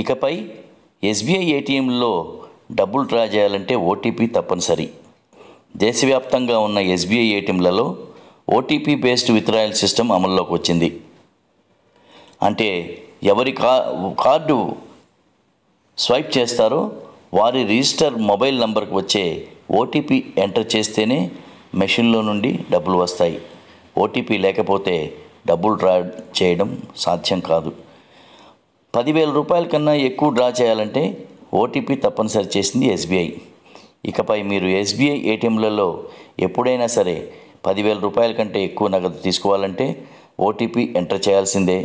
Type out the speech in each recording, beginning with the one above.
ఇకపై ఎస్బీఐ ఏటీఎంలో డబ్బులు డ్రా చేయాలంటే ఓటీపీ తప్పనిసరి దేశవ్యాప్తంగా ఉన్న ఎస్బీఐ ఏటీఎంలలో ఓటీపీ బేస్డ్ విత్డ్రాయల్ సిస్టమ్ అమల్లోకి వచ్చింది అంటే ఎవరి కా కార్డు స్వైప్ చేస్తారో వారి రిజిస్టర్ మొబైల్ నంబర్కి వచ్చే ఓటీపీ ఎంటర్ చేస్తేనే మెషిన్లో నుండి డబ్బులు వస్తాయి ఓటీపీ లేకపోతే డబ్బులు డ్రా చేయడం సాధ్యం కాదు పదివేల రూపాయల కన్నా ఎక్కువ డ్రా చేయాలంటే ఓటీపీ తప్పనిసరి చేసింది ఎస్బీఐ ఇకపై మీరు ఎస్బీఐ ఏటీఎంలలో ఎప్పుడైనా సరే పదివేల రూపాయల కంటే ఎక్కువ నగదు తీసుకోవాలంటే ఓటీపీ ఎంటర్ చేయాల్సిందే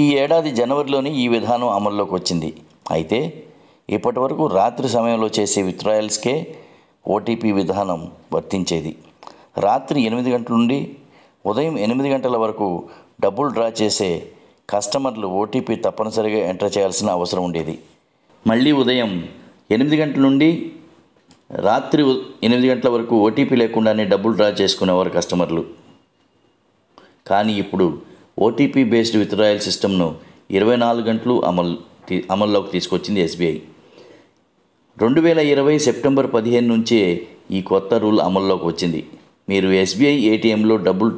ఈ ఏడాది జనవరిలోనే ఈ విధానం అమల్లోకి వచ్చింది అయితే ఇప్పటి వరకు రాత్రి సమయంలో చేసే విత్డ్రాయల్స్కే ఓటీపీ విధానం వర్తించేది రాత్రి ఎనిమిది గంటల నుండి ఉదయం ఎనిమిది గంటల వరకు డబ్బులు డ్రా చేసే కస్టమర్లు ఓటీపీ తప్పనిసరిగా ఎంటర్ చేయాల్సిన అవసరం ఉండేది మళ్ళీ ఉదయం ఎనిమిది గంటల నుండి రాత్రి ఎనిమిది గంటల వరకు ఓటీపీ లేకుండానే డబ్బులు డ్రా చేసుకునేవారు కస్టమర్లు కానీ ఇప్పుడు ఓటీపీ బేస్డ్ విత్డ్రాయల్ సిస్టమ్ను ఇరవై నాలుగు గంటలు అమలు అమల్లోకి తీసుకొచ్చింది ఎస్బీఐ రెండు వేల ఇరవై సెప్టెంబర్ పదిహేను నుంచే ఈ కొత్త రూల్ అమల్లోకి వచ్చింది మీరు ఎస్బీఐ ఏటీఎంలో డబ్బులు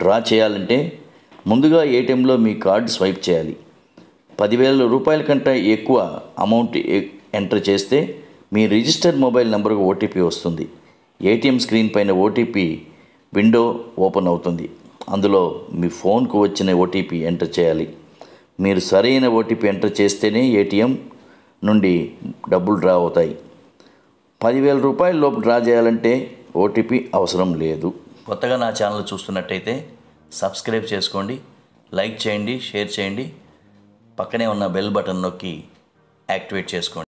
డ్రా చేయాలంటే ముందుగా ఏటీఎంలో మీ కార్డు స్వైప్ చేయాలి పదివేల రూపాయల కంటే ఎక్కువ అమౌంట్ ఎంటర్ చేస్తే మీ రిజిస్టర్డ్ మొబైల్ నెంబర్కు ఓటీపీ వస్తుంది ఏటీఎం స్క్రీన్ పైన ఓటీపీ విండో ఓపెన్ అవుతుంది అందులో మీ ఫోన్కు వచ్చిన ఓటీపీ ఎంటర్ చేయాలి మీరు సరైన ఓటీపీ ఎంటర్ చేస్తేనే ఏటీఎం నుండి డబ్బులు డ్రా అవుతాయి పదివేల రూపాయల లోపు డ్రా చేయాలంటే ఓటీపీ అవసరం లేదు కొత్తగా నా ఛానల్ చూస్తున్నట్టయితే సబ్స్క్రైబ్ చేసుకోండి లైక్ చేయండి షేర్ చేయండి పక్కనే ఉన్న బెల్ బటన్ నొక్కి యాక్టివేట్ చేసుకోండి